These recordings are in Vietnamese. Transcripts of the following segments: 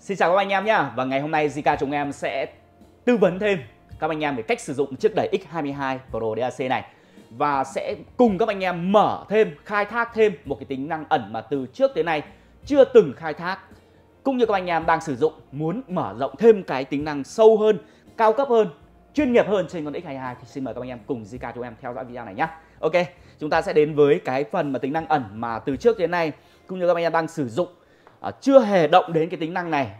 Xin chào các anh em nhé và ngày hôm nay Zika chúng em sẽ tư vấn thêm các anh em về cách sử dụng chiếc đẩy X22 Pro DAC này và sẽ cùng các anh em mở thêm khai thác thêm một cái tính năng ẩn mà từ trước tới nay chưa từng khai thác cũng như các anh em đang sử dụng muốn mở rộng thêm cái tính năng sâu hơn cao cấp hơn chuyên nghiệp hơn trên con X22 thì xin mời các anh em cùng Zika chúng em theo dõi video này nhé Ok chúng ta sẽ đến với cái phần mà tính năng ẩn mà từ trước đến nay cũng như các anh em đang sử dụng À, chưa hề động đến cái tính năng này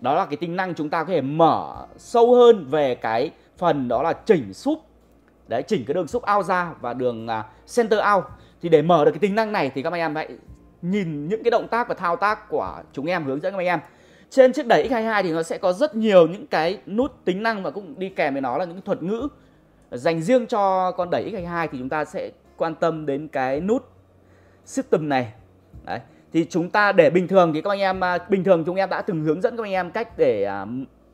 đó là cái tính năng chúng ta có thể mở sâu hơn về cái phần đó là chỉnh súp đấy chỉnh cái đường súp out ra và đường à, center out thì để mở được cái tính năng này thì các anh em hãy nhìn những cái động tác và thao tác của chúng em hướng dẫn các anh em trên chiếc đẩy X22 thì nó sẽ có rất nhiều những cái nút tính năng và cũng đi kèm với nó là những thuật ngữ dành riêng cho con đẩy X22 thì chúng ta sẽ quan tâm đến cái nút system này Đấy thì chúng ta để bình thường thì các anh em à, bình thường chúng em đã từng hướng dẫn các anh em cách để à,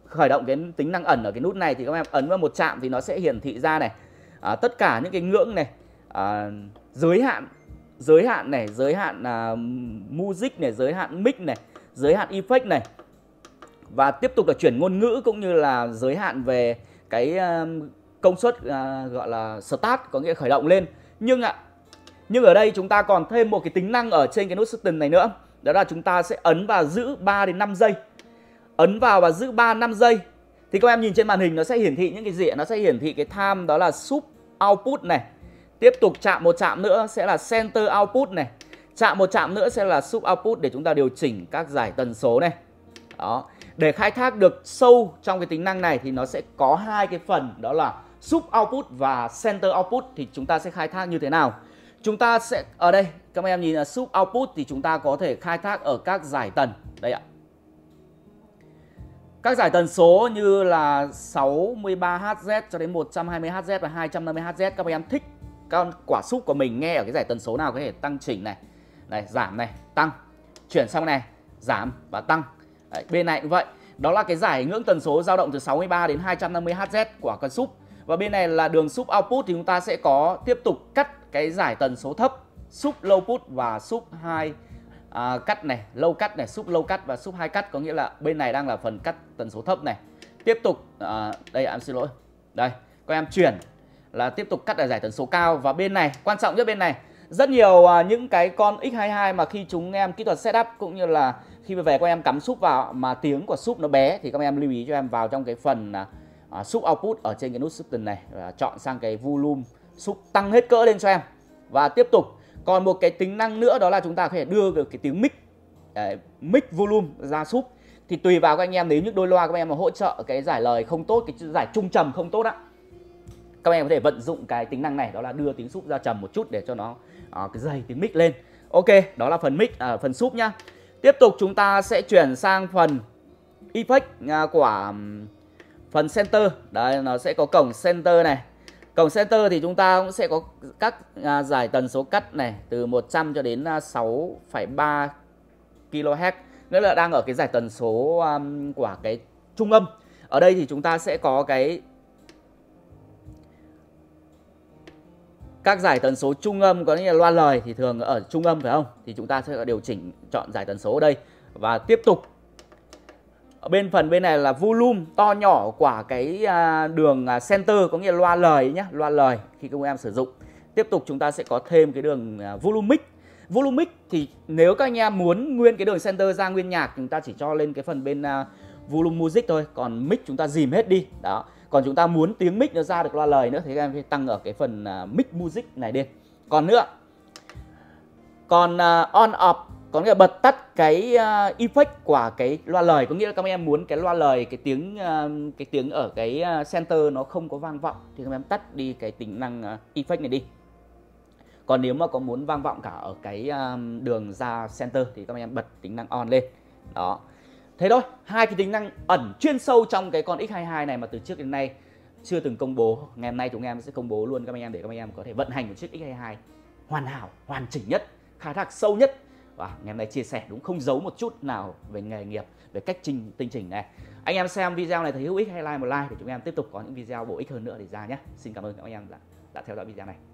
khởi động cái tính năng ẩn ở cái nút này thì các em ấn vào một chạm thì nó sẽ hiển thị ra này à, tất cả những cái ngưỡng này à, giới hạn giới hạn này giới hạn à, music này giới hạn mic này giới hạn effect này và tiếp tục là chuyển ngôn ngữ cũng như là giới hạn về cái à, công suất à, gọi là start có nghĩa khởi động lên nhưng ạ à, nhưng ở đây chúng ta còn thêm một cái tính năng ở trên cái nút button này nữa đó là chúng ta sẽ ấn và giữ 3 đến 5 giây ấn vào và giữ 3 5 giây thì các em nhìn trên màn hình nó sẽ hiển thị những cái gì nó sẽ hiển thị cái time đó là sub output này tiếp tục chạm một chạm nữa sẽ là center output này chạm một chạm nữa sẽ là sub output để chúng ta điều chỉnh các giải tần số này đó để khai thác được sâu trong cái tính năng này thì nó sẽ có hai cái phần đó là sub output và center output thì chúng ta sẽ khai thác như thế nào Chúng ta sẽ ở đây các em nhìn là sub output thì chúng ta có thể khai thác ở các giải tần. Đây ạ. Các giải tần số như là 63Hz cho đến 120Hz và 250Hz các em thích các quả súp của mình nghe ở cái giải tần số nào có thể tăng chỉnh này. Này, giảm này, tăng. Chuyển sang này, giảm và tăng. Đấy, bên này cũng vậy. Đó là cái giải ngưỡng tần số dao động từ 63 đến 250Hz của con súp. Và bên này là đường sub output thì chúng ta sẽ có tiếp tục cắt cái giải tần số thấp sub low put và sub hai à, cắt này low cắt này sub low cắt và sub hai cắt có nghĩa là bên này đang là phần cắt tần số thấp này tiếp tục à, đây em xin lỗi đây các em chuyển là tiếp tục cắt ở giải tần số cao và bên này quan trọng nhất bên này rất nhiều à, những cái con X22 mà khi chúng em kỹ thuật setup cũng như là khi về các em cắm súp vào mà tiếng của súp nó bé thì các em lưu ý cho em vào trong cái phần à, à súp output ở trên cái nút sub này và chọn sang cái volume xúc tăng hết cỡ lên cho em và tiếp tục còn một cái tính năng nữa đó là chúng ta có thể đưa được cái tiếng mic đấy, mic volume ra súp thì tùy vào các anh em nếu như đôi loa các em mà hỗ trợ cái giải lời không tốt cái giải trung trầm không tốt á các em có thể vận dụng cái tính năng này đó là đưa tiếng súp ra trầm một chút để cho nó à, cái dày tiếng mic lên ok đó là phần mic à, phần súp nhá tiếp tục chúng ta sẽ chuyển sang phần effect à, của phần center đấy nó sẽ có cổng center này Cổng center thì chúng ta cũng sẽ có các à, giải tần số cắt này từ 100 cho đến 6,3 à, kHz, nghĩa là đang ở cái giải tần số của cái trung âm. Ở đây thì chúng ta sẽ có cái các giải tần số trung âm có nghĩa là loa lời thì thường ở trung âm phải không? Thì chúng ta sẽ điều chỉnh chọn giải tần số ở đây và tiếp tục bên phần bên này là volume to nhỏ của cái à, đường à, center có nghĩa là loa lời nhé loa lời khi các em sử dụng tiếp tục chúng ta sẽ có thêm cái đường à, volume mic volume mic thì nếu các anh em muốn nguyên cái đường center ra nguyên nhạc chúng ta chỉ cho lên cái phần bên volume music thôi còn mic chúng ta dìm hết đi đó còn chúng ta muốn tiếng mic nó ra được loa lời nữa thì các em phải tăng ở cái phần mic music này lên còn nữa còn on off có nghĩa là bật tắt cái uh, effect của cái loa lời có nghĩa là các em muốn cái loa lời cái tiếng uh, cái tiếng ở cái ờ, center nó không có vang vọng thì các em tắt đi cái tính năng uh, effect này đi còn nếu mà có muốn vang vọng cả ở cái um, đường ra center thì các em bật tính năng on lên đó thế thôi hai cái tính năng ẩn chuyên sâu trong cái con x22 này mà từ trước đến nay chưa từng công bố ngày hôm nay chúng em sẽ công bố luôn các anh em để các anh em có thể vận hành một chiếc x22 hoàn hảo hoàn chỉnh nhất khai thác sâu nhất và ngày hôm nay chia sẻ đúng không giấu một chút nào về nghề nghiệp về cách trình tinh chỉnh này anh em xem video này thấy hữu ích hay like một like để chúng em tiếp tục có những video bổ ích hơn nữa để ra nhé xin cảm ơn các anh em đã, đã theo dõi video này